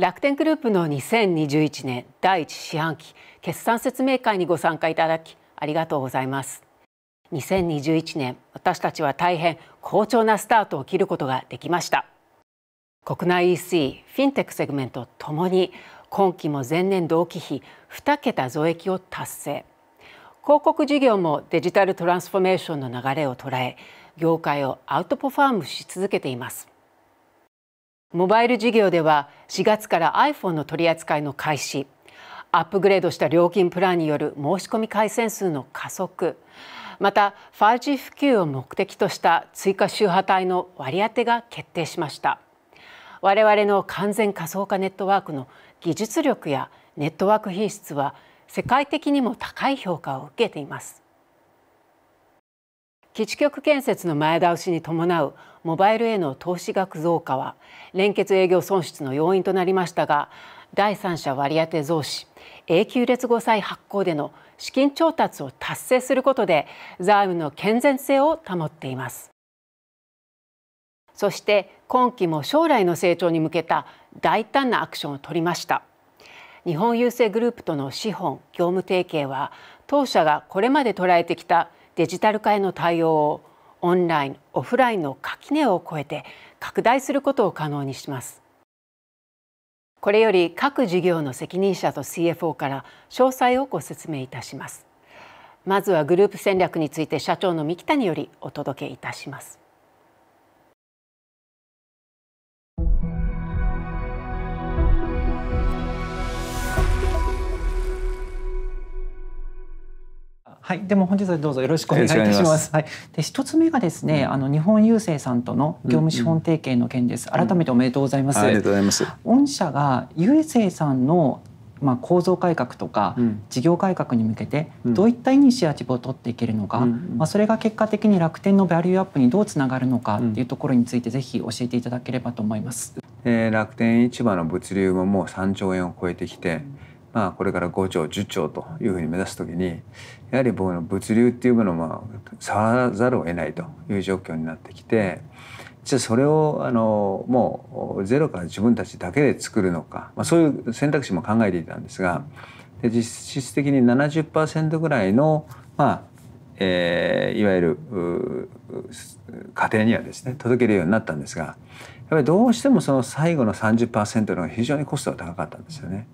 楽天グループの2021年第一四半期決算説明会にご参加いただきありがとうございます2021年私たちは大変好調なスタートを切ることができました国内 EC フィンテックセグメントともに今期も前年同期比2桁増益を達成広告事業もデジタルトランスフォーメーションの流れを捉え業界をアウトパフォームし続けていますモバイル事業では4月から iPhone の取り扱いの開始アップグレードした料金プランによる申し込み回線数の加速また 5G 普及を目的とした追加周波帯の割り当てが決定しました我々の完全仮想化ネットワークの技術力やネットワーク品質は世界的にも高い評価を受けています基地局建設の前倒しに伴うモバイルへの投資額増加は連結営業損失の要因となりましたが第三者割当増資永久劣後債発行での資金調達を達成することで財務の健全性を保っていますそして今期も将来の成長に向けた大胆なアクションを取りました日本郵政グループとの資本業務提携は当社がこれまで捉えてきたデジタル化への対応をオンラインオフラインの垣根を越えて拡大することを可能にしますこれより各事業の責任者と CFO から詳細をご説明いたしますまずはグループ戦略について社長の三木谷よりお届けいたしますはい、でも本日はどうぞよろしくお願いいたします。はい、で一つ目がですね、うん、あの日本郵政さんとの業務資本提携の件です。改めておめでとうございます。うん、ありがとうございます。御社が郵政さんのまあ、構造改革とか事業改革に向けてどういったイニシアチブを取っていけるのか、まあ、それが結果的に楽天のバリューアップにどうつながるのかっていうところについてぜひ教えていただければと思います。えー、楽天市場の物流ももう3兆円を超えてきて、まあ、これから5兆10兆というふうに目指すときにやはり僕の物流っていうものも触らざるを得ないという状況になってきてじゃあそれをあのもうゼロから自分たちだけで作るのか、まあ、そういう選択肢も考えていたんですがで実質的に70%ぐらいの、まあえー、いわゆる家庭にはですね届けるようになったんですがやっぱりどうしてもその最後の30%の非常にコストが高かったんですよね。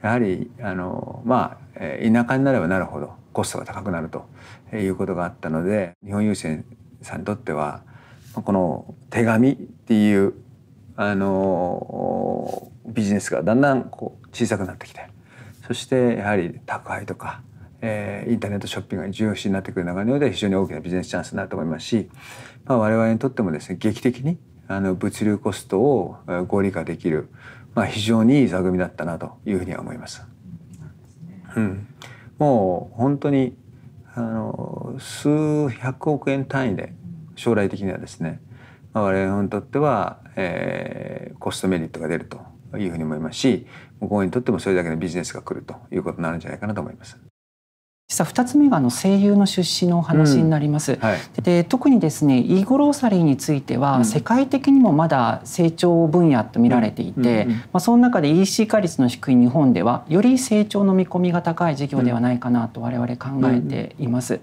やはりあの、まあ、田舎になればなるほどコストが高くなるということがあったので日本郵船さんにとってはこの手紙っていうあのビジネスがだんだんこう小さくなってきてそしてやはり宅配とか、えー、インターネットショッピングが重要視になってくる中において非常に大きなビジネスチャンスになると思いますし、まあ、我々にとってもですね劇的にあの物流コストを合理化できる、まあ、非常にいい座組だったなというふうには思います。うんもう本当にあの数百億円単位で将来的にはですね、まあ、我々にとっては、えー、コストメリットが出るというふうに思いますし向こうにとってもそれだけのビジネスが来るということになるんじゃないかなと思います。実は2つ目があの声優の出資のお話になります。うんはい、で特にですねイーグローサリーについては、うん、世界的にもまだ成長分野と見られていて、まあ、その中で EC 化率の低い日本ではより成長の見込みが高い事業ではないかなと我々考えています。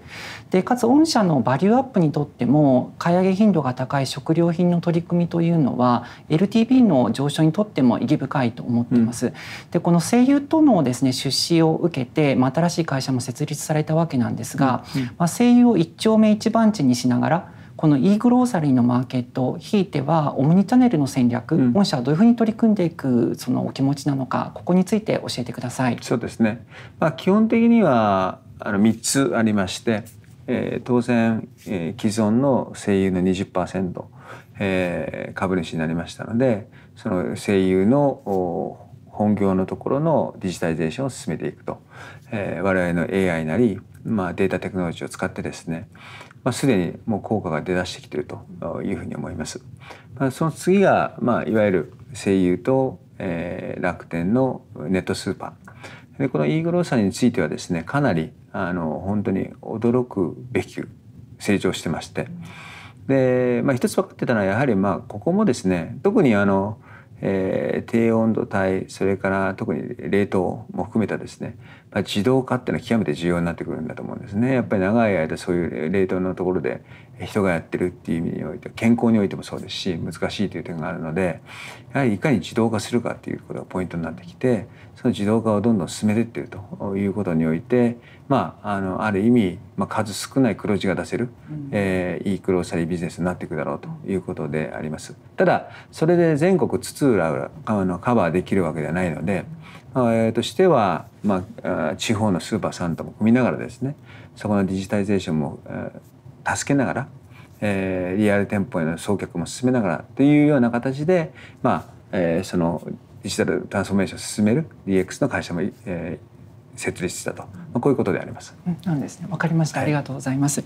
でかつ御社のバリューアップにとっても買い上げ頻度が高い食料品の取り組みというのは LTV の上昇にとっても意義深いと思っています。でこの声優とのですね出資を受けて、まあ、新しい会社も設立されたわけなんですが、うんうん、まあ、声優を一丁目一番地にしながらこの e グローサリーのマーケットひいてはオムニチャンネルの戦略、うん、社はどういうふうに取り組んでいくそのお気持ちなのかここについて教えてください。そうですね、まあ、基本的にはあの3つありまして、えー、当然、えー、既存の声優の20%、えー、株主になりましたのでその声優の本業のところのデジタリゼーションを進めていくと。え我々の AI なり、まあ、データテクノロジーを使ってですね、まあ、すでにもう効果が出だしてきているというふうに思います。まあ、その次が、まあ、いわゆる声優と、えー、楽天のネットスーパーでこの e グローサーについてはですねかなりあの本当に驚くべき成長してましてで、まあ、一つ分かってたのはやはりまあここもですね特にあのえー、低温度帯それから特に冷凍も含めたですね、まあ、自動化っていうのは極めて重要になってくるんだと思うんですねやっぱり長い間そういう冷凍のところで、人がやってるっていう意味において健康においてもそうですし難しいという点があるのでやはりいかに自動化するかっていうことがポイントになってきてその自動化をどんどん進めていっているということにおいてまああのある意味、まあ、数少ない黒字が出せる、うん、えー、いいクローサリービジネスになっていくだろうということであります。ただそれで全国津々浦々あのカバーできるわけではないので、えー、としては、まあ、地方のスーパーさんとも組みながらですねそこのデジタリゼーションも、え助けながら、えー、リアル店舗への送客も進めながらっていうような形で、まあえー、そのデジタルトランスフォーメーションを進める DX の会社も、えー、設立したと、まあ、こういうことであります。うん、なんですね。わかりました、ありがとうございます。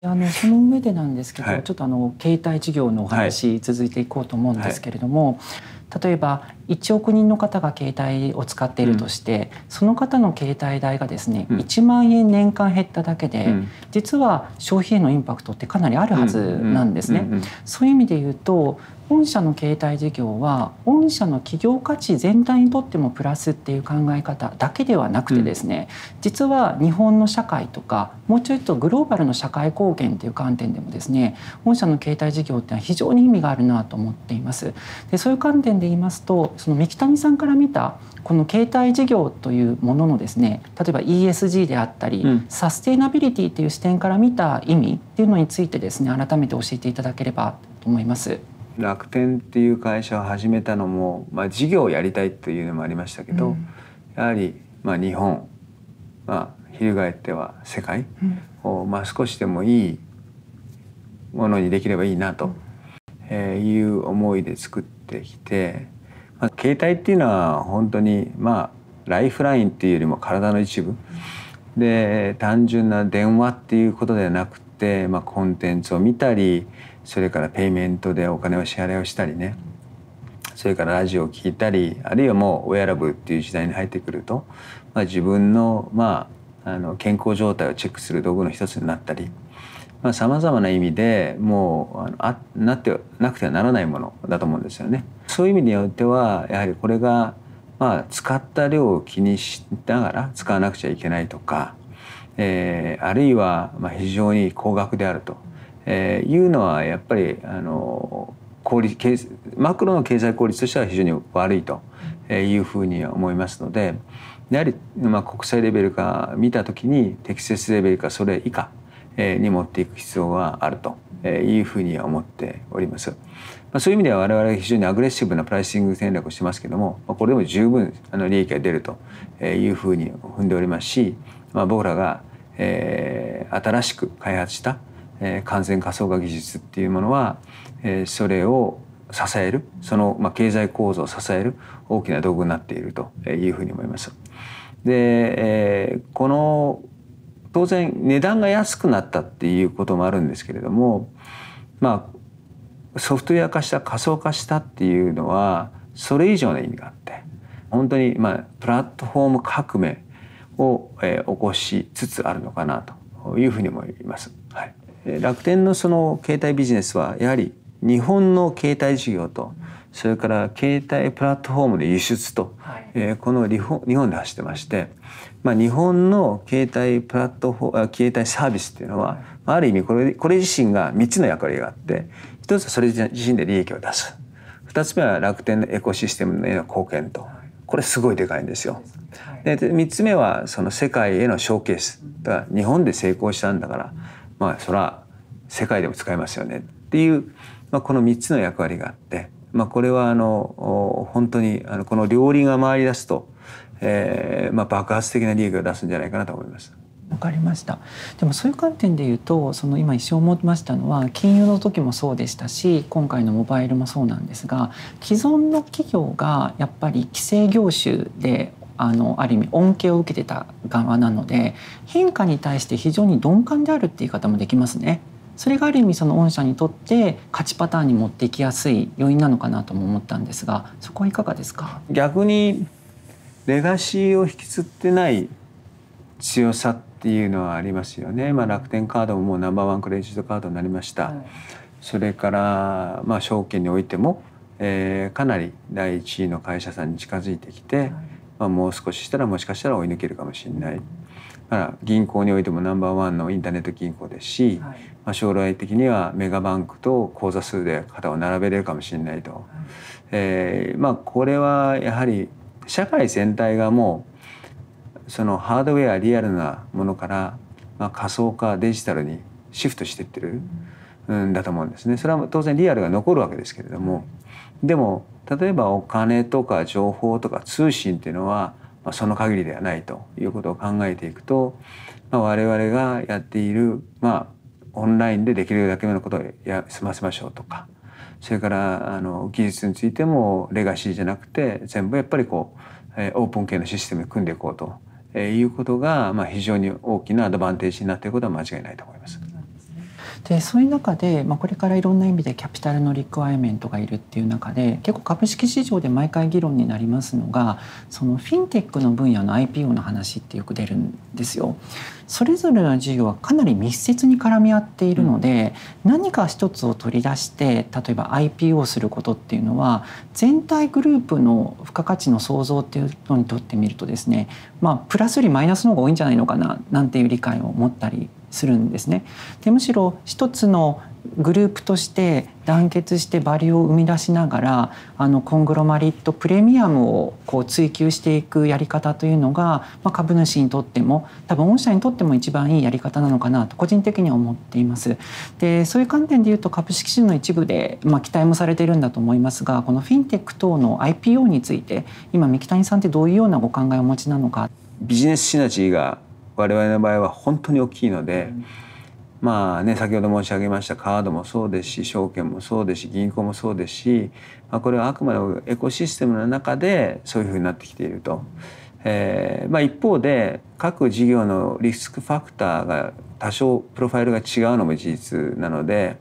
あのその上でなんですけど、はい、ちょっとあの携帯事業のお話、続いていこうと思うんですけれども。はい例えば1億人の方が携帯を使っているとして、うん、その方の携帯代がですね、うん、1万円年間減っただけで、うん、実は消費へのインパクトってかなりあるはずなんですね。そういう意味で言うと御社の携帯事業は御社の企業価値全体にとってもプラスっていう考え方だけではなくてですね、うん、実は日本の社会とかもうちょっとグローバルの社会貢献っていう観点でもですね御社の携帯事業ってのは非常に意味があるなと思っています。でそういう観点で言いますとその三木谷さんから見たこの携帯事業というもののですね例えば ESG であったり、うん、サステイナビリティという視点から見た意味っていうのについてですね改めて教えていただければと思います。楽天っていう会社を始めたのも、まあ、事業をやりたいっていうのもありましたけど、うん、やはり、まあ、日本、まあ、翻っては世界を、うん、まあ、少しでもいいものにできればいいなと、うん、えー、いう思いで作ってきて、まあ、携帯っていうのは本当にまあライフラインっていうよりも体の一部で単純な電話っていうことではなくて、まあ、コンテンツを見たりそれからペイメントでお金を支払いをしたりねそれからラジオを聴いたりあるいはもうウェアラブっていう時代に入ってくると、まあ、自分の,、まあ、あの健康状態をチェックする道具の一つになったりさまざ、まな意味でもうあなってなくてはならないものだと思うんですよね。そういう意味によってはやはりこれがまあ、使った量を気にしながら使わなくちゃいけないとか、えー、あるいはまあ非常に高額であるとえー、いうのはやっぱりあの効率マクロの経済効率としては非常に悪いというふうに思いますのでやはり、まあ、国際レベルか見た時に適切レベルかそれ以下に持っていく必要があるというふうに思っております。まあ、そういう意味では我々は非常にアグレッシブなプライシング戦略をしてますけどもこれでも十分あの利益が出るというふうに踏んでおりますし、まあ、僕らが、えー、新しく開発したえー、完全仮想化技術っていうものは、えー、それを支えるその、まあ、経済構造を支える大きな道具になっているというふうに思います。で、えー、この当然値段が安くなったっていうこともあるんですけれどもまあソフトウェア化した仮想化したっていうのはそれ以上の意味があって本当にまあプラットフォーム革命を、え起こしつつあるのかなというふうに思います。楽天のその携帯ビジネスはやはり日本の携帯事業とそれから携帯プラットフォームで輸出と、はい、えー、この日本で走ってまして、まあ、日本の携帯プラットフォー携帯サービスっていうのは、はい、ある意味これこれ自身が3つの役割があって1つはそれ自身で利益を出す2つ目は楽天のエコシステムへの貢献とこれすごいでかいんですよ。で3つ目はその世界へのショーケースだから日本で成功したんだから。まあそら世界でも使えますよねっていう、まあ、この3つの役割があって、まあ、これはあの本当にあのこの料理が回りだすと、えーまあ、爆発的な利益を出すんじゃないかなと思います。わかりましたでもそういう観点で言うとその今一生思いましたのは金融の時もそうでしたし今回のモバイルもそうなんですが既存の企業がやっぱり規制業種であのある意味恩恵を受けてた側なので変化に対して非常に鈍感であるって言い方もできますね。それがある意味その御社にとって勝ちパターンに持ってきやすい要因なのかなとも思ったんですがそこはいかがですか逆にレガシーを引きずってない強さっていうのはありますよね、まあ、楽天カードももうナンバーワンクレジットカードになりました、はい、それからまあ証券においても、えー、かなり第一位の会社さんに近づいてきて、はいまあ、もう少ししたらもしかしたら追い抜けるかもしれない。だから銀行においてもナンバーワンのインターネット銀行ですし、はい、まあ、将来的にはメガバンクと口座数で肩を並べれるかもしれないと、はい、えー、まあ、これはやはり社会全体がもうそのハードウェアリアルなものから、まあ、仮想化デジタルにシフトしていってるんだと思うんですね。それは当然リアルが残るわけですけれどもでも例えばお金とか情報とか通信っていうのは、まあ、その限りではないということを考えていくと、まあ、我々がやっている、まあ、オンラインでできるだけのことをや済ませましょうとかそれからあの技術についてもレガシーじゃなくて全部やっぱりこう、えー、オープン系のシステムに組んでいこうと、えー、いうことが、まあ、非常に大きなアドバンテージになっていることは間違いないと思います。でそういう中で、まあ、これからいろんな意味でキャピタルのリクワイメントがいるっていう中で結構株式市場で毎回議論になりますのがそのフィンテックの分野の IPO の話ってよく出るんですよ。それぞれの事業はかなり密接に絡み合っているので、うん、何か一つを取り出して例えば IPO することっていうのは全体グループの付加価値の創造っていうのにとってみるとですねまあプラスよりマイナスの方が多いんじゃないのかななんていう理解を持ったりするんですね。でむしろ一つのグループとして団結してバリューを生み出しながらあのコングロマリットプレミアムをこう追求していくやり方というのが、まあ、株主にとっても多分御社にとっても一番いいやり方なのかなと個人的には思っています。でそういう観点でいうと株式市の一部で、まあ、期待もされているんだと思いますがこのフィンテック等の IPO について今三木谷さんってどういうようなご考えをお持ちなのか。ビジネスシナジーが我々の場合は本当に大きいので、まあね先ほど申し上げましたカードもそうですし証券もそうですし銀行もそうですし、まあ、これはあくまでもエコシステムの中でそういうふうになってきていると。えーまあ、一方で各事業のリスクファクターが多少プロファイルが違うのも事実なので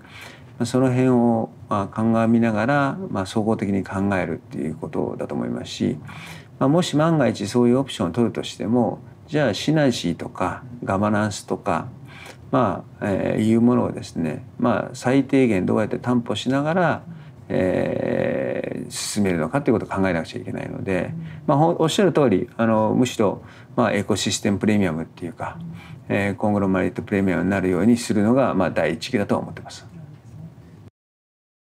その辺をまあ鑑みながら、まあ、総合的に考えるっていうことだと思いますし、まあ、もし万が一そういうオプションを取るとしてもじゃあシナジーとかガバナンスとかまあ、えー、いうものをですね、まあ、最低限どうやって担保しながら、えー、進めるのかということを考えなくちゃいけないので、まあ、おっしゃる通りあのむしろ、まあ、エコシステムプレミアムっていうか、えー、コングロマリットプレミアムになるようにするのが、まあ、第一義だとは思ってます。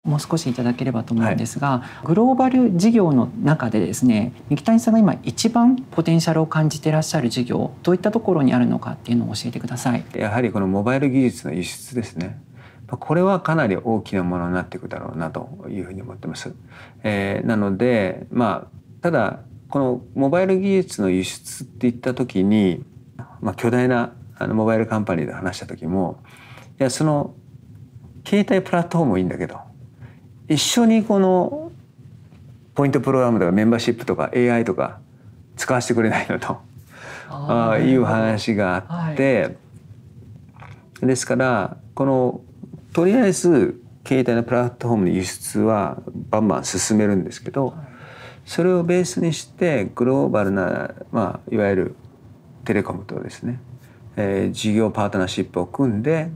もう少しいただければと思うんですが、はい、グローバル事業の中でですね三木谷さんが今一番ポテンシャルを感じてらっしゃる事業どういったところにあるのかっていうのを教えてくださいやはりこのモバイル技術の輸出ですねこれはかなり大きなものになっていくだろうなというふうに思ってます。えー、なのでまあただこのモバイル技術の輸出っていった時に、まあ、巨大なあのモバイルカンパニーで話した時もいやその携帯プラットフォームもいいんだけど一緒にこのポイントプログラムとかメンバーシップとか AI とか使わせてくれないのとあいう話があって、はい、ですからこのとりあえず携帯のプラットフォームの輸出はバンバン進めるんですけど、それをベースにしてグローバルな、まあ、いわゆるテレコムとですね、えー、事業パートナーシップを組んで、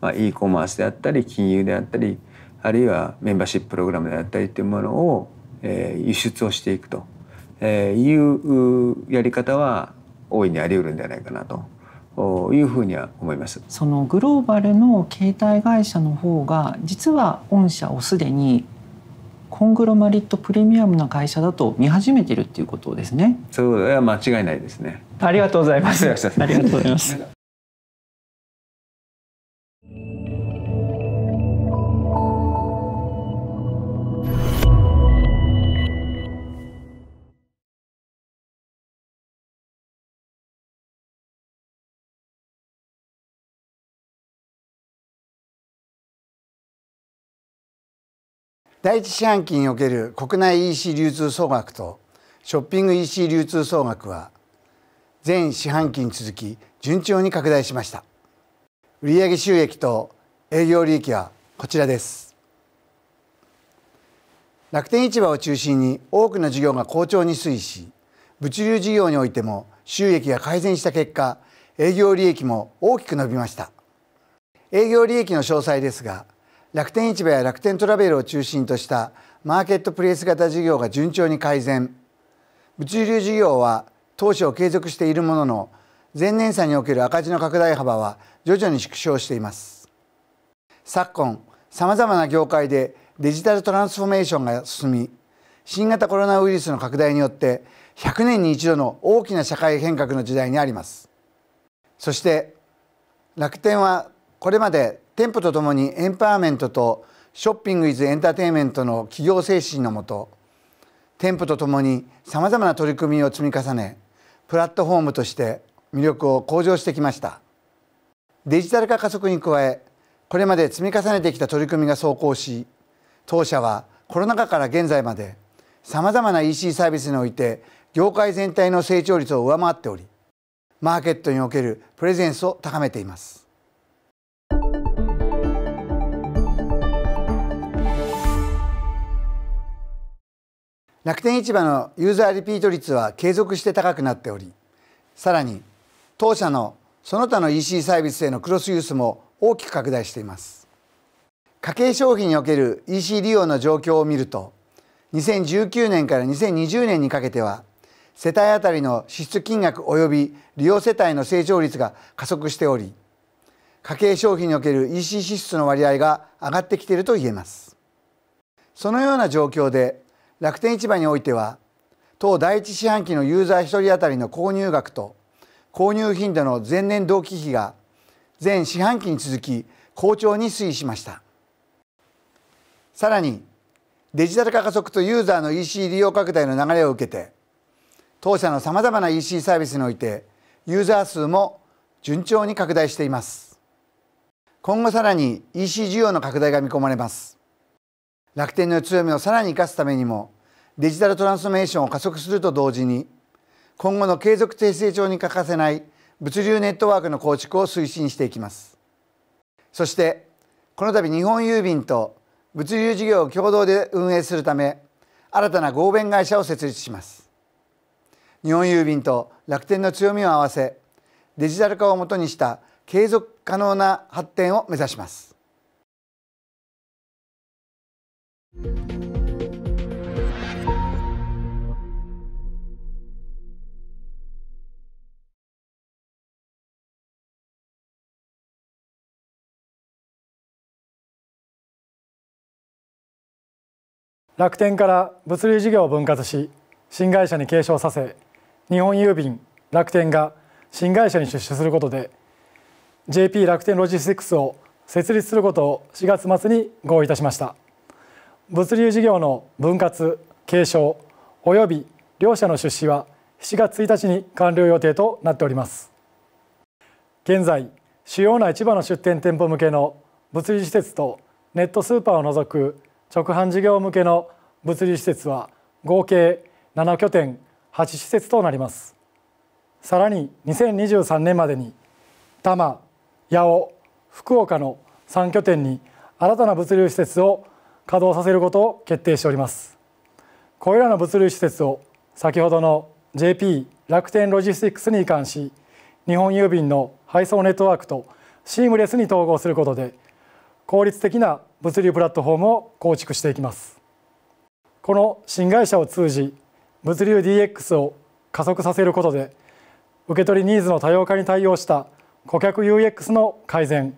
まあ、e コマースであったり金融であったりあるいはメンバーシッププログラムであったりというものを、えー、輸出をしていくと、えー、いうやり方は大いにあり得るんじゃないかなというふうには思いますそのグローバルの携帯会社の方が実は御社をすでにコングロマリットプレミアムな会社だと見始めてるっていうことですね。それは間違いないですね。ありがとうございます。ありがとうございます。第一四半期における国内 EC 流通総額とショッピング EC 流通総額は前四半期に続き順調に拡大しました売上収益と営業利益はこちらです楽天市場を中心に多くの事業が好調に推移し物流事業においても収益が改善した結果営業利益も大きく伸びました営業利益の詳細ですが楽天市場や楽天トラベルを中心としたマーケットプレイス型事業が順調に改善物流事業は当初を継続しているものの前年差における赤字の拡大幅は徐々に縮小しています昨今さまざまな業界でデジタルトランスフォーメーションが進み新型コロナウイルスの拡大によって100年に一度の大きな社会変革の時代にありますそして楽天はこれまで店舗とともにエンパワーメントとショッピング・イズ・エンターテインメントの企業精神のもと店舗とともにさまざまな取り組みを積み重ねプラットフォームとして魅力を向上してきましたデジタル化加速に加えこれまで積み重ねてきた取り組みが走行し当社はコロナ禍から現在までさまざまな EC サービスにおいて業界全体の成長率を上回っておりマーケットにおけるプレゼンスを高めています楽天市場のユーザーリピート率は継続して高くなっておりさらに当社のその他の EC サービスへのクロスユースも大きく拡大しています家計消費における EC 利用の状況を見ると2019年から2020年にかけては世帯当たりの支出金額及び利用世帯の成長率が加速しており家計消費における EC 支出の割合が上がってきていると言えますそのような状況で楽天市場においては当第一四半期のユーザー1人当たりの購入額と購入頻度の前年同期比が前四半期に続き好調に推移しましたさらにデジタル化加速とユーザーの EC 利用拡大の流れを受けて当社のさまざまな EC サービスにおいてユーザー数も順調に拡大しています今後さらに EC 需要の拡大が見込まれます楽天の強みをさらに生かすためにもデジタルトランスフォーメーションを加速すると同時に今後の継続的成長に欠かせない物流ネットワークの構築を推進していきますそしてこの度日本郵便と物流事業を共同で運営するため新たな合弁会社を設立します日本郵便と楽天の強みを合わせデジタル化をもとにした継続可能な発展を目指します楽天から物流事業を分割し新会社に継承させ日本郵便楽天が新会社に出資することで JP 楽天ロジスティックスを設立することを4月末に合意いたしました。物流事業の分割継承及び両社の出資は7月1日に完了予定となっております現在主要な市場の出店店舗向けの物流施設とネットスーパーを除く直販事業向けの物流施設は合計7拠点8施設となりますさらに2023年までに多摩八尾福岡の3拠点に新たな物流施設を稼働させることを決定しておりますこれらの物流施設を先ほどの JP 楽天ロジスティックスに移管し日本郵便の配送ネットワークとシームレスに統合することで効率的な物流プラットフォームを構築していきますこの新会社を通じ物流 DX を加速させることで受け取りニーズの多様化に対応した顧客 UX の改善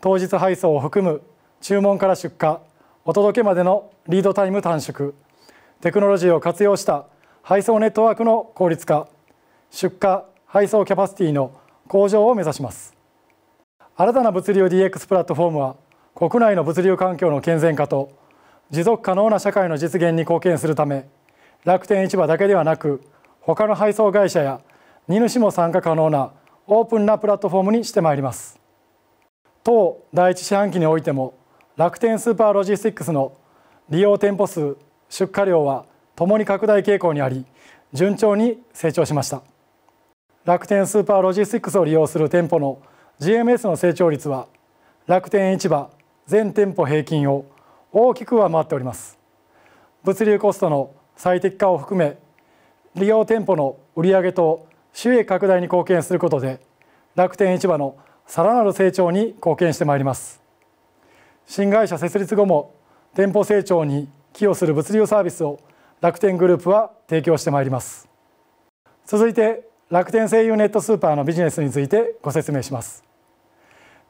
当日配送を含む注文から出荷お届けまでのリードタイム短縮テクノロジーを活用した配送ネットワークの効率化出荷配送キャパシティの向上を目指します新たな物流 DX プラットフォームは国内の物流環境の健全化と持続可能な社会の実現に貢献するため楽天市場だけではなく他の配送会社や荷主も参加可能なオープンなプラットフォームにしてまいります当第一四半期においても楽天スーパーロジスティックスの利用店舗数出荷量はともに拡大傾向にあり順調に成長しました楽天スーパーロジスティックスを利用する店舗の GMS の成長率は楽天市場全店舗平均を大きく上回っております物流コストの最適化を含め利用店舗の売上と収益拡大に貢献することで楽天市場のさらなる成長に貢献してまいります新会社設立後も店舗成長に寄与する物流サービスを楽天グループは提供してまいります続いて楽天声優ネットスーパーのビジネスについてご説明します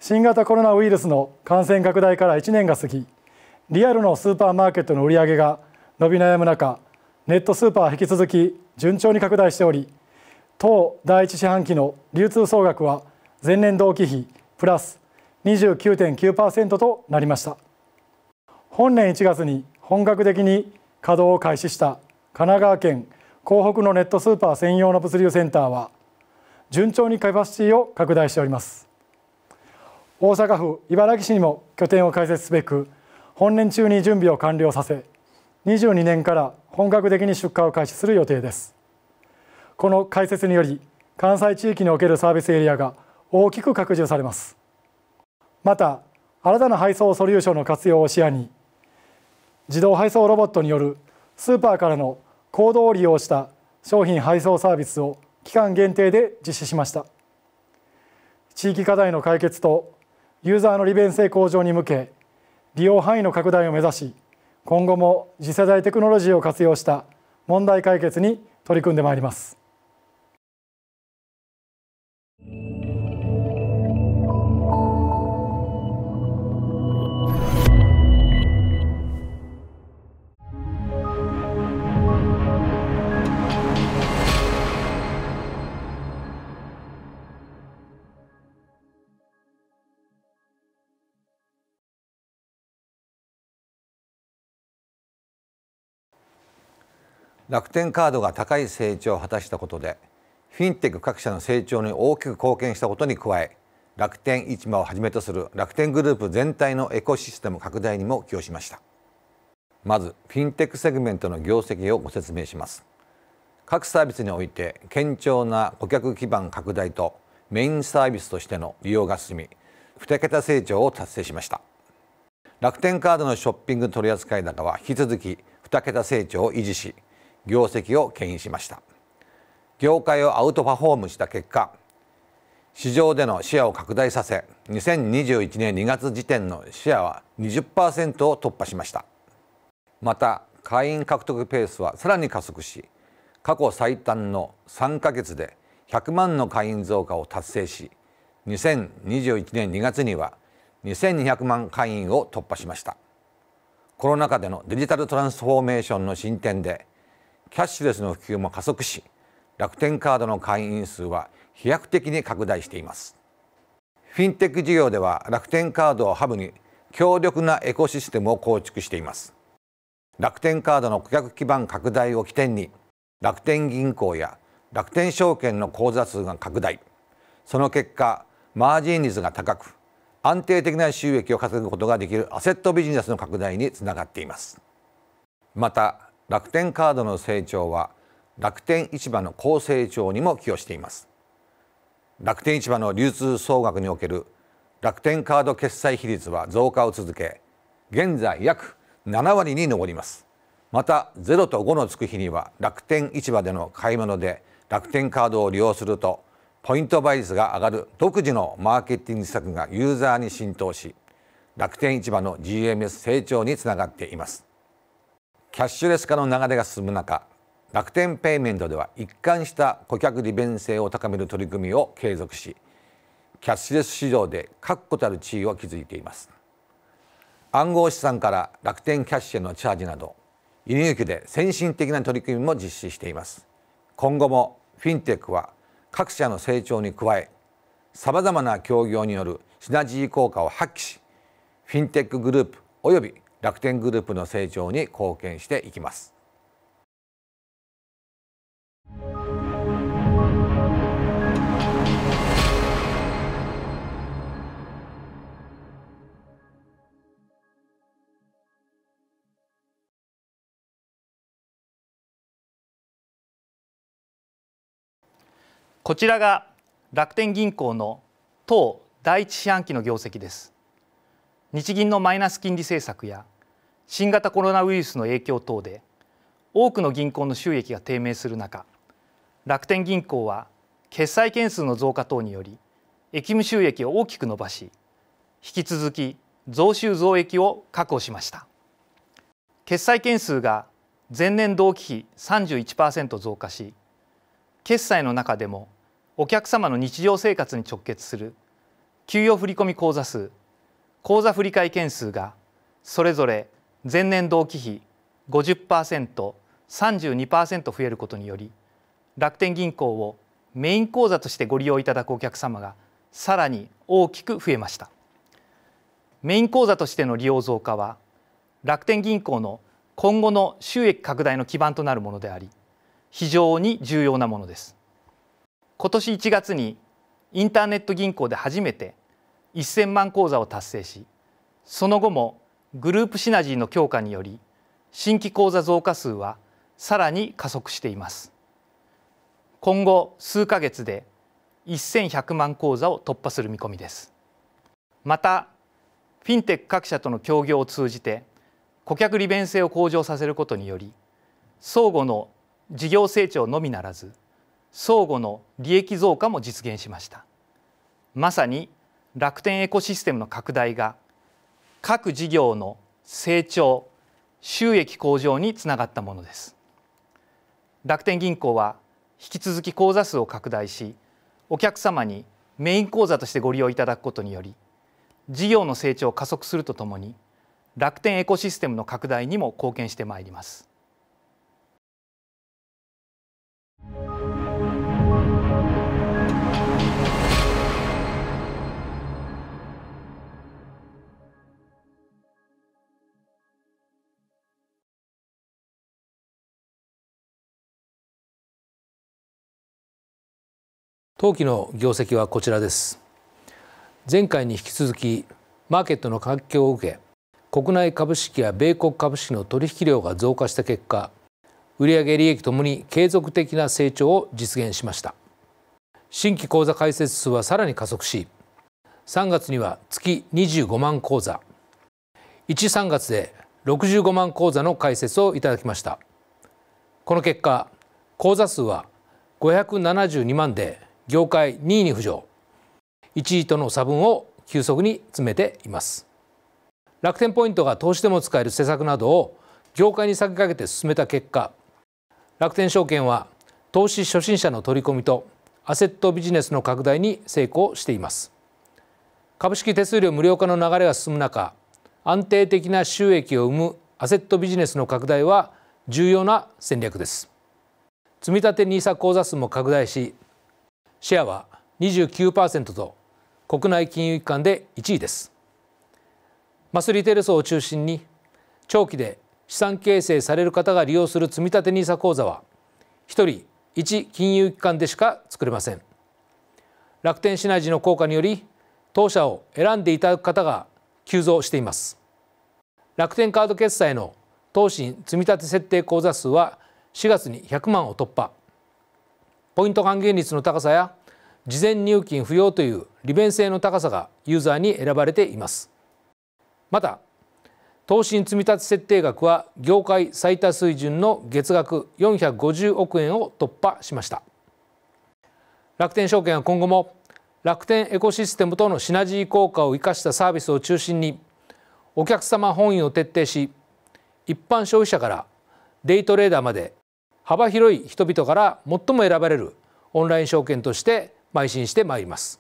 新型コロナウイルスの感染拡大から1年が過ぎリアルのスーパーマーケットの売り上げが伸び悩む中ネットスーパーは引き続き順調に拡大しており当第1四半期の流通総額は前年同期比プラス29.9%となりました本年1月に本格的に稼働を開始した神奈川県港北のネットスーパー専用の物流センターは順調にキャパシティを拡大しております大阪府茨城市にも拠点を開設すべく本年中に準備を完了させ22年から本格的に出荷を開始する予定ですこの開設により関西地域におけるサービスエリアが大きく拡充されますまた新たな配送ソリューションの活用を視野に自動配送ロボットによるスーパーからの行動を利用した商品配送サービスを期間限定で実施しました地域課題の解決とユーザーの利便性向上に向け利用範囲の拡大を目指し今後も次世代テクノロジーを活用した問題解決に取り組んでまいります。楽天カードが高い成長を果たしたことでフィンテック各社の成長に大きく貢献したことに加え楽天市場をはじめとする楽天グループ全体のエコシステム拡大にも寄与しましたまずフィンテックセグメントの業績をご説明します各サービスにおいて堅調な顧客基盤拡大とメインサービスとしての利用が進み2桁成長を達成しました楽天カードのショッピング取扱高は引き続き2桁成長を維持し業績を牽引しました業界をアウトパフォームした結果市場でのシェアを拡大させ2021年2月時点のシェアは20%を突破しましたまた会員獲得ペースはさらに加速し過去最短の3ヶ月で100万の会員増加を達成し2021年2月には2200万会員を突破しましたコロナ禍でのデジタルトランスフォーメーションの進展でキャッシュレスの普及も加速し楽天カードの会員数は飛躍的に拡大していますフィンテック事業では楽天カードをハブに強力なエコシステムを構築しています楽天カードの顧客基盤拡大を起点に楽天銀行や楽天証券の口座数が拡大その結果マージン率が高く安定的な収益を稼ぐことができるアセットビジネスの拡大につながっていますまた楽天カードの成長は楽天市場の高成長にも寄与しています楽天市場の流通総額における楽天カード決済比率は増加を続け現在約7割に上りますまた0と5のつく日には楽天市場での買い物で楽天カードを利用するとポイント倍率が上がる独自のマーケティング施策がユーザーに浸透し楽天市場の GMS 成長につながっていますキャッシュレス化の流れが進む中楽天ペイメントでは一貫した顧客利便性を高める取り組みを継続しキャッシュレス市場で確固たる地位を築いています暗号資産から楽天キャッシュへのチャージなど輸入機で先進的な取り組みも実施しています今後もフィンテックは各社の成長に加えさまざまな協業によるシナジー効果を発揮しフィンテックグループおよび楽天グループの成長に貢献していきます。こちらが楽天銀行の当第一四半期の業績です日銀のマイナス金利政策や新型コロナウイルスの影響等で多くの銀行の収益が低迷する中楽天銀行は決済件数の増加等により益務収益を大きく伸ばし引き続き増収増益を確保しました決済件数が前年同期比31%増加し決済の中でもお客様の日常生活に直結する給与振込口座数口座振替件数がそれぞれ前年同期比 50%32% 増えることにより楽天銀行をメイン口座としてご利用いただくお客様がさらに大きく増えましたメイン口座としての利用増加は楽天銀行の今後の収益拡大の基盤となるものであり非常に重要なものです今年1月にインターネット銀行で初めて1000万口座を達成しその後もグループシナジーの強化により新規口座増加数はさらに加速しています今後数ヶ月で1100万口座を突破する見込みですまたフィンテック各社との協業を通じて顧客利便性を向上させることにより相互の事業成長のみならず相互の利益増加も実現しましたまさに楽天エコシステムの拡大が各事業の成長収益向上につながったものです楽天銀行は引き続き口座数を拡大しお客様にメイン口座としてご利用いただくことにより事業の成長を加速するとともに楽天エコシステムの拡大にも貢献してまいります。当期の業績はこちらです前回に引き続きマーケットの環境を受け国内株式や米国株式の取引量が増加した結果売上利益ともに継続的な成長を実現しました新規口座開設数はさらに加速し3月には月25万口座13月で65万口座の開設をいただきましたこの結果口座数は572万で業界2位に浮上1位との差分を急速に詰めています楽天ポイントが投資でも使える施策などを業界に先駆けて進めた結果楽天証券は投資初心者の取り込みとアセットビジネスの拡大に成功しています株式手数料無料化の流れが進む中安定的な収益を生むアセットビジネスの拡大は重要な戦略です積立 NISA 口座数も拡大しシェアは29%と国内金融機関で1位ですマスリテール層を中心に長期で資産形成される方が利用する積立 NISA 口座は1人1金融機関でしか作れません楽天市内時の効果により当社を選んでいただく方が急増しています楽天カード決済の投資積立設定口座数は4月に100万を突破ポイント還元率の高さや事前入金不要という利便性の高さがユーザーに選ばれていますまた投資積立設定額は業界最多水準の月額450億円を突破しました楽天証券は今後も楽天エコシステムとのシナジー効果を生かしたサービスを中心にお客様本位を徹底し一般消費者からデイトレーダーまで幅広い人々から最も選ばれるオンライン証券として邁進してまいります。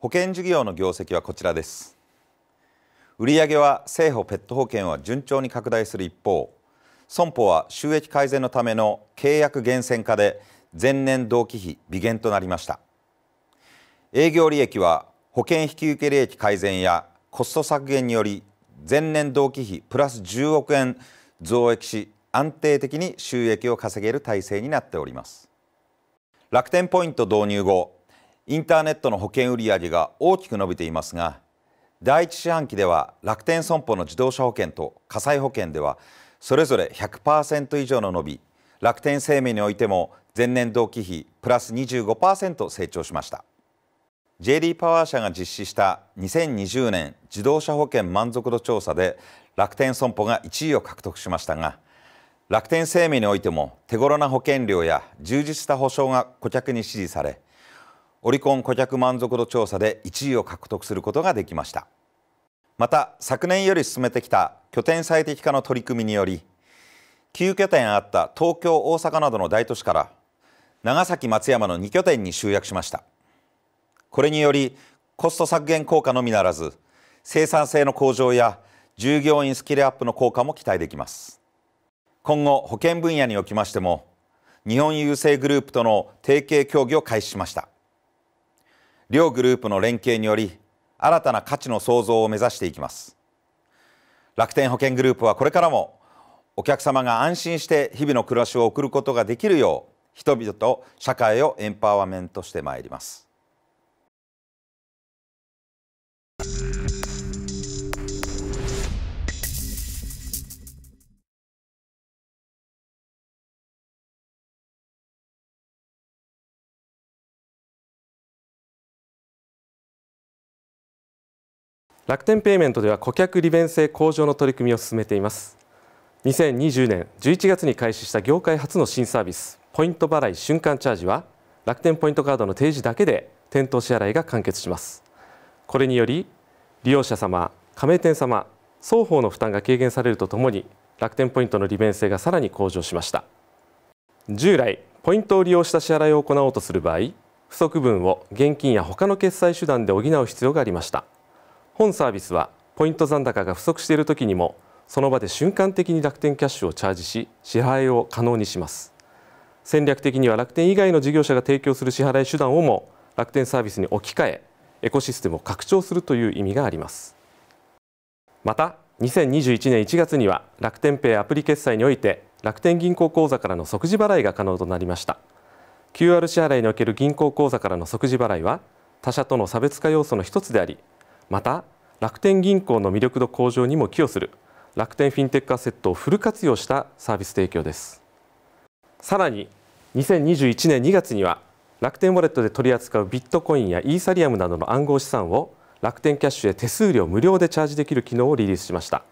保険事業の業績はこちらです売上は政府ペット保険は順調に拡大する一方損保は収益改善のための契約厳選化で前年同期比微減となりました営業利益は保険引受利益改善やコスト削減により前年同期比プラス10億円増益し安定的に収益を稼げる体制になっております楽天ポイント導入後インターネットの保険売上が大きく伸びていますが第一四半期では楽天損保の自動車保険と火災保険ではそれぞれ100%以上の伸び楽天生命においても前年同期比プラス25%成長しました JD パワー社が実施した2020年自動車保険満足度調査で楽天損保が1位を獲得しましたが楽天生命においても手頃な保険料や充実した保証が顧客に支持されオリコン顧客満足度調査で1位を獲得することができましたまた昨年より進めてきた拠点最適化の取り組みにより9拠点あった東京大阪などの大都市から長崎松山の2拠点に集約しましたこれによりコスト削減効果のみならず生産性の向上や従業員スキルアップの効果も期待できます今後保険分野におきましても日本郵政グループとの提携協議を開始しました両グループの連携により新たな価値の創造を目指していきます楽天保険グループはこれからもお客様が安心して日々の暮らしを送ることができるよう人々と社会をエンパワーメントしてまいります楽天ペイメントでは顧客利便性向上の取り組みを進めています2020年11月に開始した業界初の新サービスポイント払い瞬間チャージは楽天ポイントカードの提示だけで店頭支払いが完結しますこれにより利用者様加盟店様双方の負担が軽減されるとともに楽天ポイントの利便性がさらに向上しました従来ポイントを利用した支払いを行おうとする場合不足分を現金や他の決済手段で補う必要がありました本サービスはポイント残高が不足している時にもその場で瞬間的に楽天キャッシュをチャージし支払いを可能にします戦略的には楽天以外の事業者が提供する支払い手段をも楽天サービスに置き換えエコシステムを拡張するという意味がありますまた2021年1月には楽天ペイアプリ決済において楽天銀行口座からの即時払いが可能となりました QR 支払いにおける銀行口座からの即時払いは他社との差別化要素の一つでありまた楽天銀行の魅力度向上にも寄与する楽天フィンテックアセットをフル活用したサービス提供ですさらに2021年2月には楽天ウォレットで取り扱うビットコインやイーサリアムなどの暗号資産を楽天キャッシュへ手数料無料でチャージできる機能をリリースしました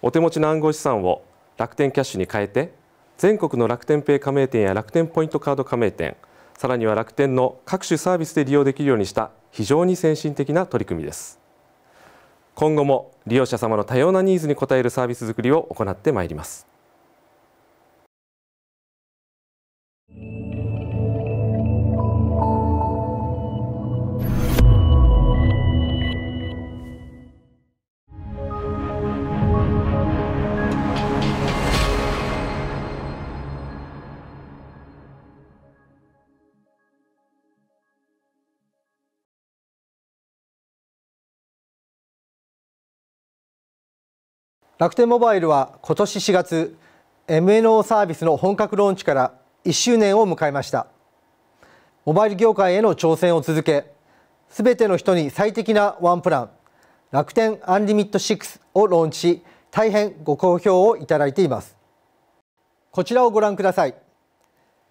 お手持ちの暗号資産を楽天キャッシュに変えて全国の楽天ペイ加盟店や楽天ポイントカード加盟店さらには楽天の各種サービスで利用できるようにした非常に先進的な取り組みです今後も利用者様の多様なニーズに応えるサービスづくりを行ってまいります楽天モバイルは今年4月 MNO サービスの本格ローンチから1周年を迎えましたモバイル業界への挑戦を続けすべての人に最適なワンプラン楽天アンリミット6をローンチし大変ご好評をいただいていますこちらをご覧ください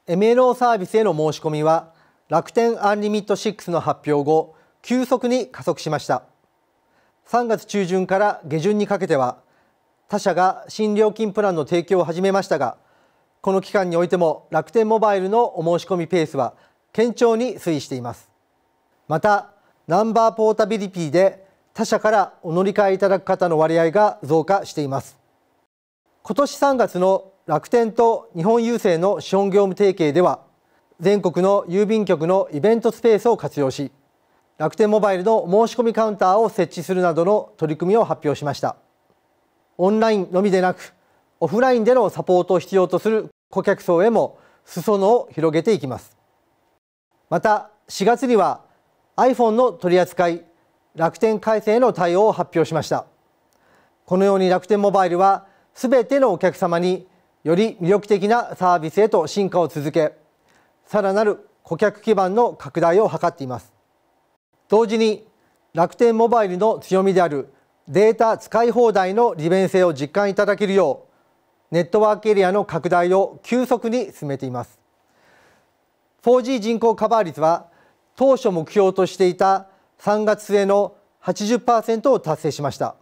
MNO サービスへの申し込みは楽天アンリミット6の発表後急速に加速しました3月中旬から下旬にかけては他社が新料金プランの提供を始めましたがこの期間においても楽天モバイルのお申し込みペースは堅調に推移していますまたナンバーポータビリティで他社からお乗り換えいただく方の割合が増加しています今年3月の楽天と日本郵政の資本業務提携では全国の郵便局のイベントスペースを活用し楽天モバイルの申し込みカウンターを設置するなどの取り組みを発表しましたオンラインのみでなくオフラインでのサポートを必要とする顧客層へも裾野を広げていきますまた4月には iPhone の取り扱い楽天回線への対応を発表しましたこのように楽天モバイルはすべてのお客様により魅力的なサービスへと進化を続けさらなる顧客基盤の拡大を図っています同時に楽天モバイルの強みであるデータ使い放題の利便性を実感いただけるようネットワークエリアの拡大を急速に進めています 4G 人口カバー率は当初目標としていた3月末の80%を達成しました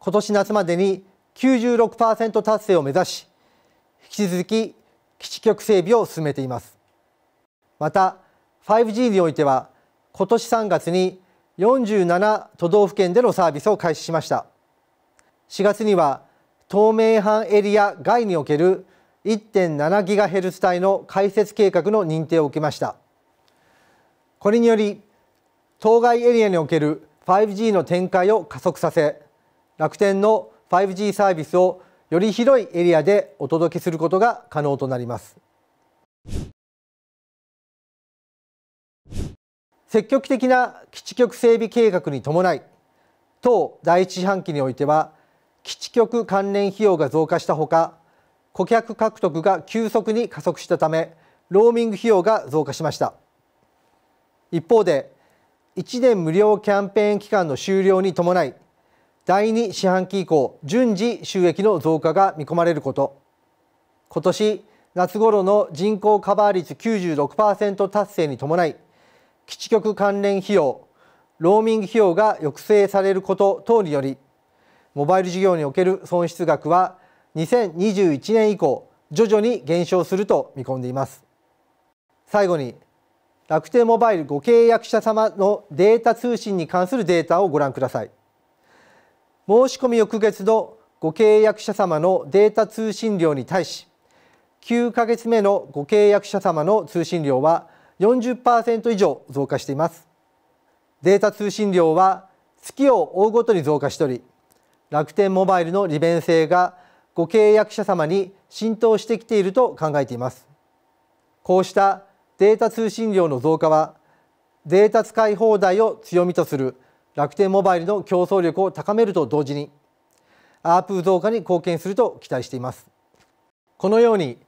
今年夏までに96%達成を目指し引き続き基地局整備を進めていますまた 5G においては今年3月に47都道府県でのサービスを開始しました4月には東名阪エリア外における 1.7GHz 帯の開設計画の認定を受けましたこれにより当該エリアにおける 5G の展開を加速させ楽天の 5G サービスをより広いエリアでお届けすることが可能となります。積極的な基地局整備計画に伴い当第一四半期においては基地局関連費用が増加したほか顧客獲得が急速に加速したためローミング費用が増加しました一方で1年無料キャンペーン期間の終了に伴い第2四半期以降順次収益の増加が見込まれること今年夏頃の人口カバー率96%達成に伴い基地局関連費用ローミング費用が抑制されること等によりモバイル事業における損失額は2021年以降徐々に減少すると見込んでいます最後に楽天モバイルご契約者様のデータ通信に関するデータをご覧ください申し込み翌月のご契約者様のデータ通信量に対し9ヶ月目のご契約者様の通信量は40%以上増加していますデータ通信量は月を追うごとに増加しており楽天モバイルの利便性がご契約者様に浸透してきていると考えていますこうしたデータ通信量の増加はデータ使い放題を強みとする楽天モバイルの競争力を高めると同時にアープ増加に貢献すると期待していますこのように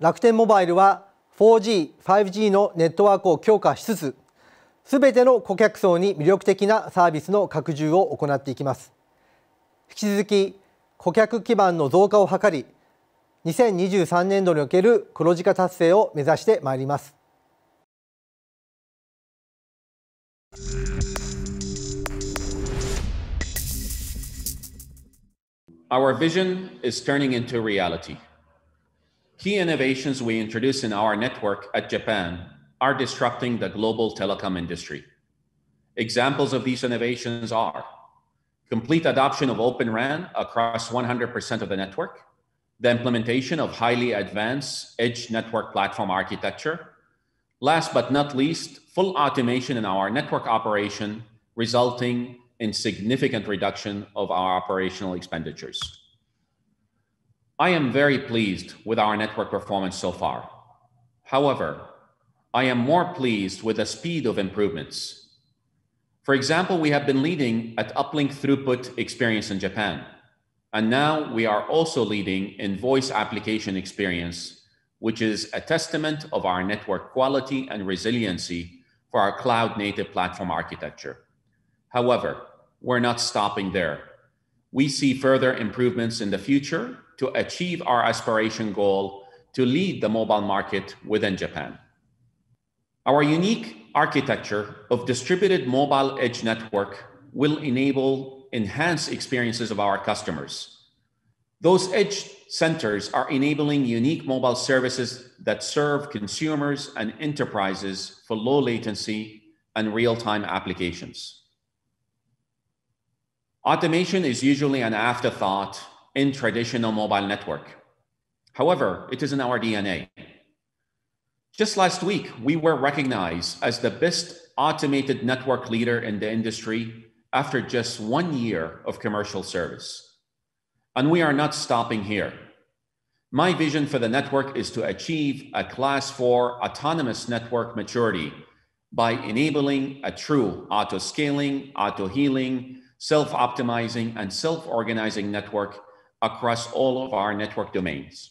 楽天モバイルは 4G、5G のネットワークを強化しつつ、すべての顧客層に魅力的なサービスの拡充を行っていきます。引き続き、顧客基盤の増加を図り、2023年度における黒字化達成を目指してまいります。Our vision is turning into reality. Key innovations we introduce in our network at Japan are disrupting the global telecom industry. Examples of these innovations are complete adoption of Open RAN across 100% of the network, the implementation of highly advanced edge network platform architecture, last but not least, full automation in our network operation, resulting in significant reduction of our operational expenditures. I am very pleased with our network performance so far. However, I am more pleased with the speed of improvements. For example, we have been leading at uplink throughput experience in Japan, and now we are also leading in voice application experience, which is a testament of our network quality and resiliency for our cloud native platform architecture. However, we're not stopping there we see further improvements in the future to achieve our aspiration goal to lead the mobile market within Japan. Our unique architecture of distributed mobile edge network will enable enhanced experiences of our customers. Those edge centers are enabling unique mobile services that serve consumers and enterprises for low latency and real-time applications. Automation is usually an afterthought in traditional mobile network. However, it is in our DNA. Just last week, we were recognized as the best automated network leader in the industry after just one year of commercial service. And we are not stopping here. My vision for the network is to achieve a class four autonomous network maturity by enabling a true auto scaling, auto healing, self-optimizing and self-organizing network across all of our network domains.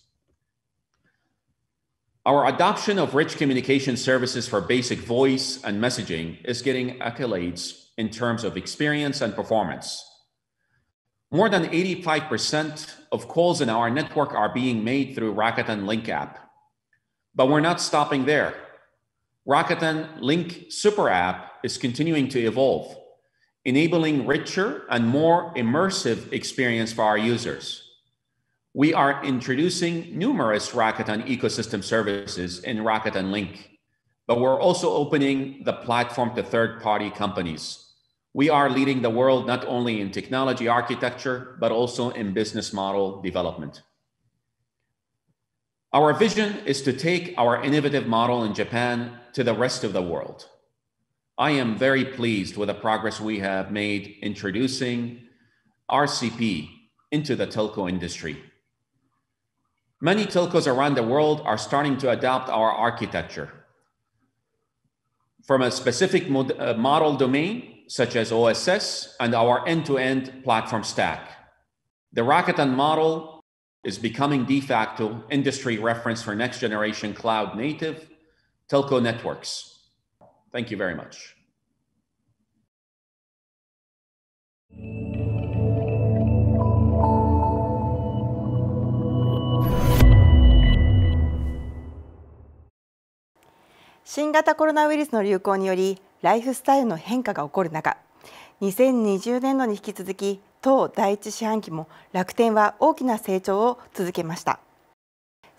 Our adoption of rich communication services for basic voice and messaging is getting accolades in terms of experience and performance. More than 85% of calls in our network are being made through Rakuten Link app. But we're not stopping there. Rakuten Link Super App is continuing to evolve enabling richer and more immersive experience for our users. We are introducing numerous Rakuten ecosystem services in Rakuten Link, but we're also opening the platform to third party companies. We are leading the world not only in technology architecture, but also in business model development. Our vision is to take our innovative model in Japan to the rest of the world. I am very pleased with the progress we have made introducing RCP into the telco industry. Many telcos around the world are starting to adopt our architecture from a specific mod uh, model domain, such as OSS, and our end to end platform stack. The Rakuten model is becoming de facto industry reference for next generation cloud native telco networks. Thank you very much. 新型コロナウイルスの流行によりライフスタイルの変化が起こる中2020年度に引き続き当第一四半期も楽天は大きな成長を続けました。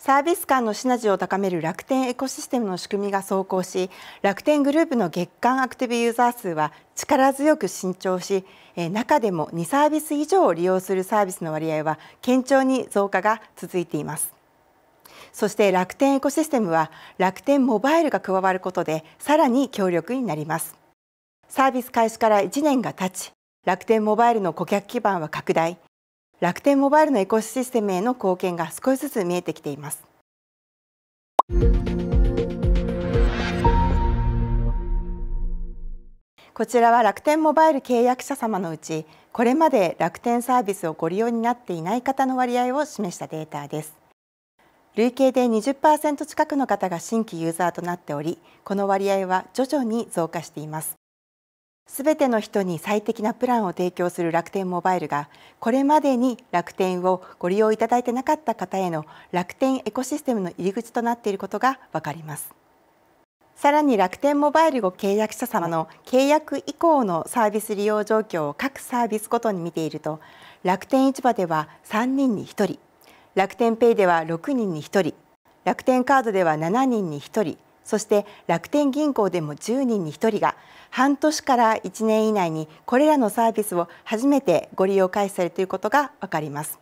サービス間のシナジーを高める楽天エコシステムの仕組みが走行し楽天グループの月間アクティブユーザー数は力強く伸長し中でも2サービス以上を利用するサービスの割合は堅調に増加が続いていますそして楽天エコシステムは楽天モバイルが加わることでさらに強力になりますサービス開始から1年が経ち楽天モバイルの顧客基盤は拡大楽天モバイルのエコシステムへの貢献が少しずつ見えてきています。こちらは楽天モバイル契約者様のうちこれまで楽天サービスをご利用になっていない方の割合を示したデータです累計で20%近くの方が新規ユーザーとなっておりこの割合は徐々に増加していますすべての人に最適なプランを提供する楽天モバイルがこれまでに楽天をご利用いただいてなかった方への楽天エコシステムの入り口となっていることがわかりますさらに楽天モバイルご契約者様の契約以降のサービス利用状況を各サービスごとに見ていると楽天市場では3人に1人楽天ペイでは6人に1人楽天カードでは7人に1人そして楽天銀行でも10人に1人が半年から1年以内にこれらのサービスを初めてご利用開始されるということが分かります。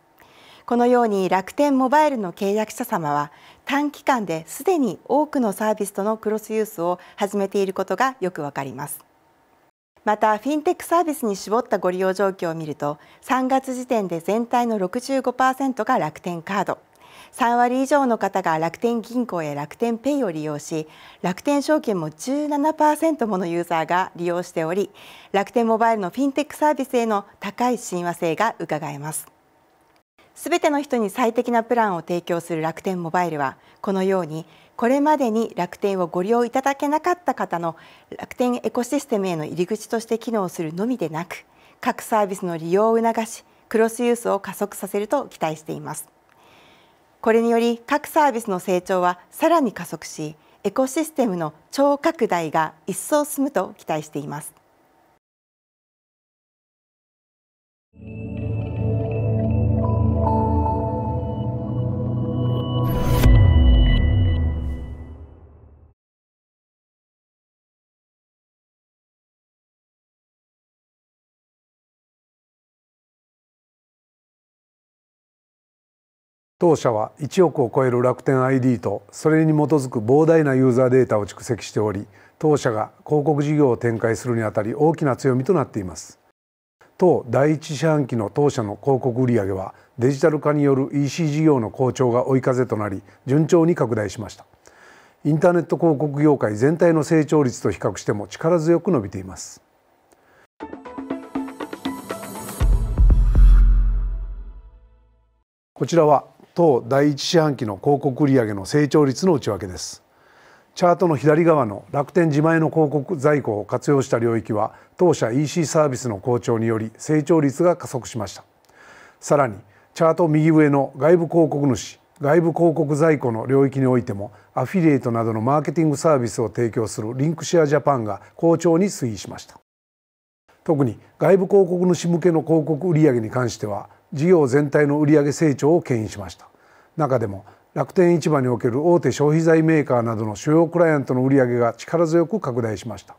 このように楽天モバイルの契約者様は短期間ですでに多くのサービスとのクロスユースを始めていることがよくわかります。またフィンテックサービスに絞ったご利用状況を見ると3月時点で全体の65%が楽天カード3割以上の方が楽天銀行や楽天ペイを利用し楽天証券も17%ものユーザーが利用しており楽天モバイルのフィンテックサービスへの高い親和性がうかがえます。すべての人に最適なプランを提供する楽天モバイルはこのようにこれまでに楽天をご利用いただけなかった方の楽天エコシステムへの入り口として機能するのみでなく各サービスの利用を促しクロスユースを加速させると期待しています。これにより各サービスの成長はさらに加速しエコシステムの超拡大が一層進むと期待しています。当社は1億を超える楽天 ID とそれに基づく膨大なユーザーデータを蓄積しており当社が広告事業を展開するにあたり大きな強みとなっています当第一四半期の当社の広告売上はデジタル化による EC 事業の好調が追い風となり順調に拡大しましたインターネット広告業界全体の成長率と比較しても力強く伸びていますこちらは当第一四半期の広告売上の成長率の内訳ですチャートの左側の楽天自前の広告在庫を活用した領域は当社 EC サービスの好調により成長率が加速しましたさらにチャート右上の外部広告主外部広告在庫の領域においてもアフィリエイトなどのマーケティングサービスを提供するリンクシェアジャパンが好調に推移しました特に外部広告主向けの広告売上に関しては事業全体の売上成長を牽引しました中でも楽天市場における大手消費財メーカーなどの主要クライアントの売上が力強く拡大しました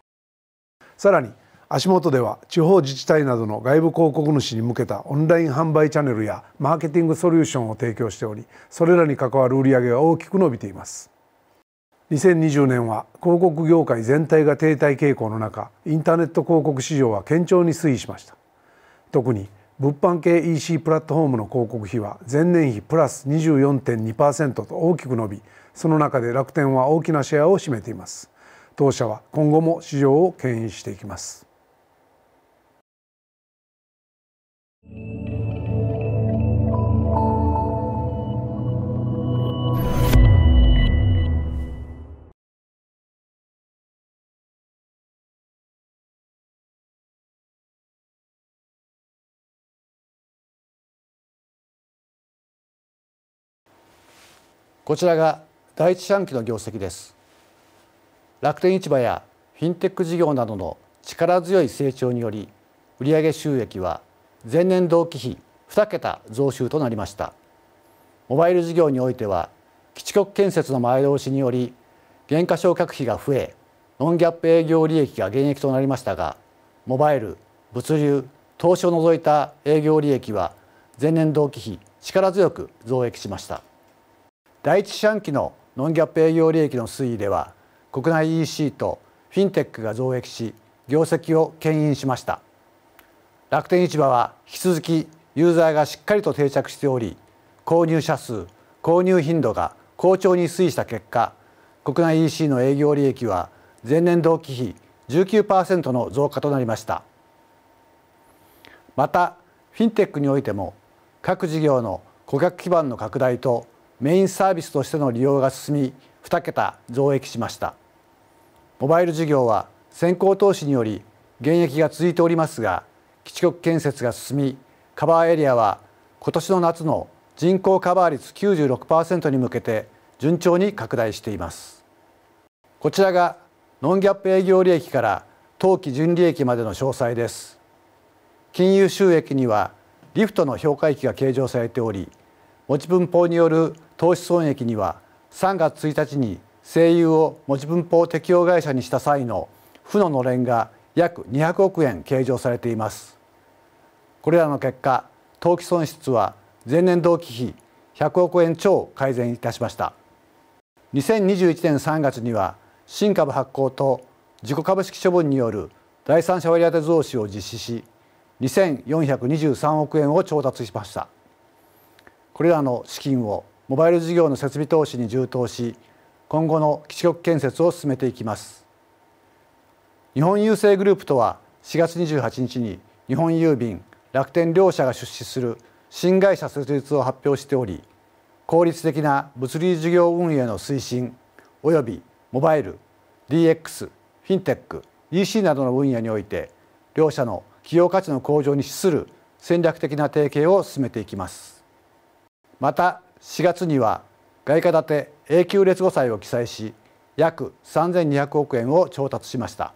さらに足元では地方自治体などの外部広告主に向けたオンライン販売チャンネルやマーケティングソリューションを提供しておりそれらに関わる売上が大きく伸びています2020年は広告業界全体が停滞傾向の中インターネット広告市場は堅調に推移しました特に物販系 EC プラットフォームの広告費は前年比プラス24.2%と大きく伸びその中で楽天は大きなシェアを占めています当社は今後も市場を牽引していきますこちらが第一四半期の業績です楽天市場やフィンテック事業などの力強い成長により売上収益は前年同期比2桁増収となりましたモバイル事業においては基地局建設の前倒しにより減価償却費が増えノンギャップ営業利益が減益となりましたがモバイル物流投資を除いた営業利益は前年同期比力強く増益しました。第一四半期のノンギャップ営業利益の推移では国内 EC とフィンテックが増益し業績を牽引しました楽天市場は引き続きユーザーがしっかりと定着しており購入者数購入頻度が好調に推移した結果国内 EC の営業利益は前年同期比19%の増加となりましたまたフィンテックにおいても各事業の顧客基盤の拡大とメインサービスとしての利用が進み2桁増益しましたモバイル事業は先行投資により減益が続いておりますが基地局建設が進みカバーエリアは今年の夏の人口カバー率96%に向けて順調に拡大していますこちらがノンギャップ営業利益から当期純利益までの詳細です金融収益にはリフトの評価益が計上されており持ち分法による投資損益には3月1日に声優を持ち分法適用会社にした際の負ののれんが約200億円計上されていますこれらの結果投機損失は前年同期比100億円超改善いたしました2021年3月には新株発行と自己株式処分による第三者割当増資を実施し2423億円を調達しました。これらの資金をモバイル事業の設備投資に充当し今後の基地局建設を進めていきます日本郵政グループとは4月28日に日本郵便楽天両社が出資する新会社設立を発表しており効率的な物流事業運営の推進およびモバイル DX フィンテック EC などの分野において両社の企業価値の向上に資する戦略的な提携を進めていきます。また4月には外貨建て永久劣後債を記載し約3200億円を調達しました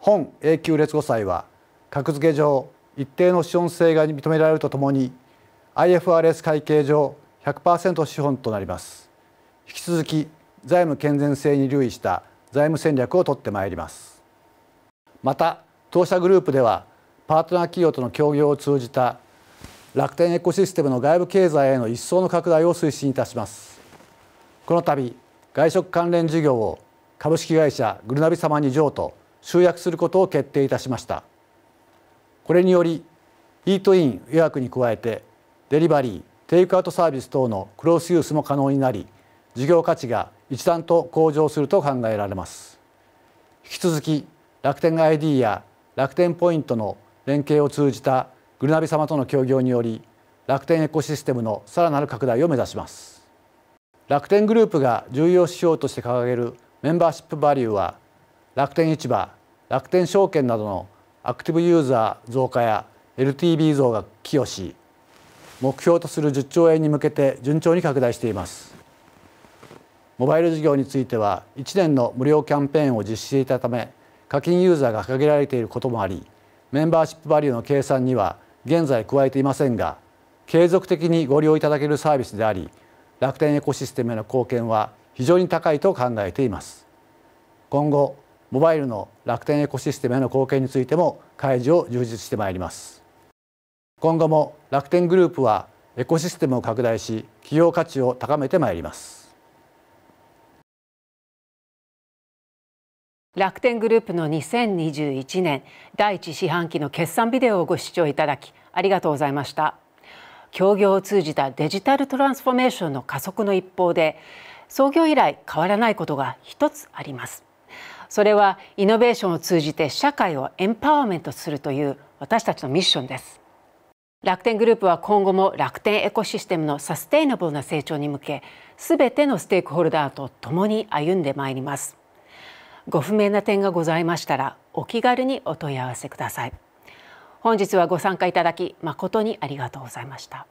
本永久劣後債は格付け上一定の資本性が認められるとともに IFRS 会計上100%資本となります引き続き財務健全性に留意した財務戦略をとってまいりますまた当社グループではパートナー企業との協業を通じた楽天エコシステムの外部経済への一層の拡大を推進いたしますこの度外食関連事業を株式会社グルナビ様に譲渡集約することを決定いたしましたこれによりイートイン予約に加えてデリバリーテイクアウトサービス等のクロスユースも可能になり事業価値が一段と向上すると考えられます引き続き楽天 ID や楽天ポイントの連携を通じたグルナビ様との協業により楽天エコシステムのさらなる拡大を目指します楽天グループが重要指標として掲げるメンバーシップバリューは楽天市場楽天証券などのアクティブユーザー増加や LTV 増が寄与し目標とする10兆円に向けて順調に拡大していますモバイル事業については1年の無料キャンペーンを実施していたため課金ユーザーが掲げられていることもありメンバーシップバリューの計算には現在加えていませんが継続的にご利用いただけるサービスであり楽天エコシステムへの貢献は非常に高いと考えています今後モバイルの楽天エコシステムへの貢献についても開示を充実してまいります今後も楽天グループはエコシステムを拡大し企業価値を高めてまいります楽天グループの2021年第一四半期の決算ビデオをご視聴いただきありがとうございました協業を通じたデジタルトランスフォーメーションの加速の一方で創業以来変わらないことが一つありますそれはイノベーションを通じて社会をエンパワーメントするという私たちのミッションです楽天グループは今後も楽天エコシステムのサステイナブルな成長に向けすべてのステークホルダーと共に歩んでまいりますご不明な点がございましたらお気軽にお問い合わせください本日はご参加いただき誠にありがとうございました